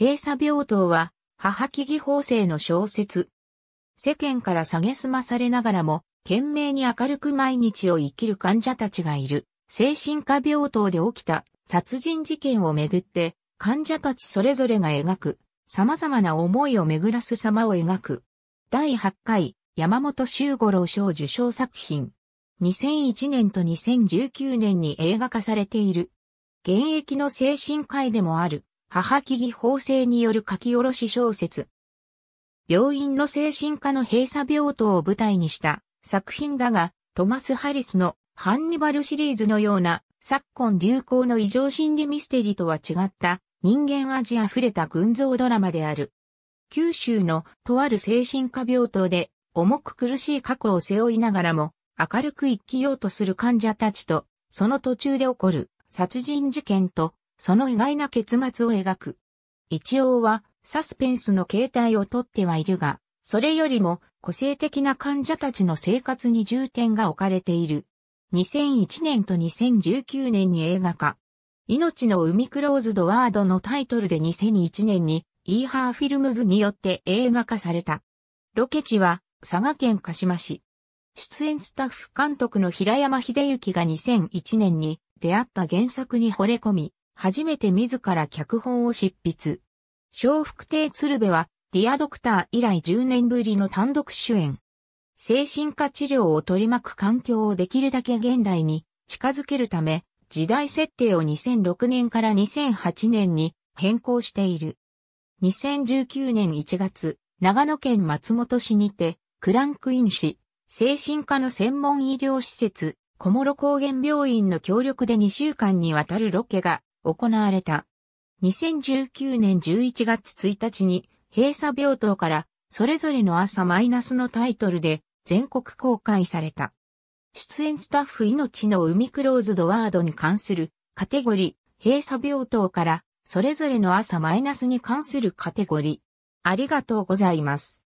閉鎖病棟は、母木義法制の小説。世間から下げすまされながらも、懸命に明るく毎日を生きる患者たちがいる、精神科病棟で起きた殺人事件をめぐって、患者たちそれぞれが描く、様々な思いを巡らす様を描く。第8回、山本周五郎賞受賞作品。2001年と2019年に映画化されている。現役の精神科医でもある、母木義法制による書き下ろし小説。病院の精神科の閉鎖病棟を舞台にした作品だが、トマス・ハリスのハンニバルシリーズのような昨今流行の異常心理ミステリーとは違った人間味あふれた群像ドラマである。九州のとある精神科病棟で重く苦しい過去を背負いながらも明るく生きようとする患者たちとその途中で起こる殺人事件とその意外な結末を描く。一応は、サスペンスの形態をとってはいるが、それよりも個性的な患者たちの生活に重点が置かれている。2001年と2019年に映画化。命の海クローズドワードのタイトルで2001年にイーハーフィルムズによって映画化された。ロケ地は佐賀県鹿島市。出演スタッフ監督の平山秀幸が2001年に出会った原作に惚れ込み、初めて自ら脚本を執筆。小福亭鶴瓶は、ディアドクター以来10年ぶりの単独主演。精神科治療を取り巻く環境をできるだけ現代に近づけるため、時代設定を2006年から2008年に変更している。2019年1月、長野県松本市にて、クランクインし、精神科の専門医療施設、小諸高原病院の協力で2週間にわたるロケが行われた。2019年11月1日に閉鎖病棟からそれぞれの朝マイナスのタイトルで全国公開された。出演スタッフ命の海クローズドワードに関するカテゴリー、閉鎖病棟からそれぞれの朝マイナスに関するカテゴリー。ありがとうございます。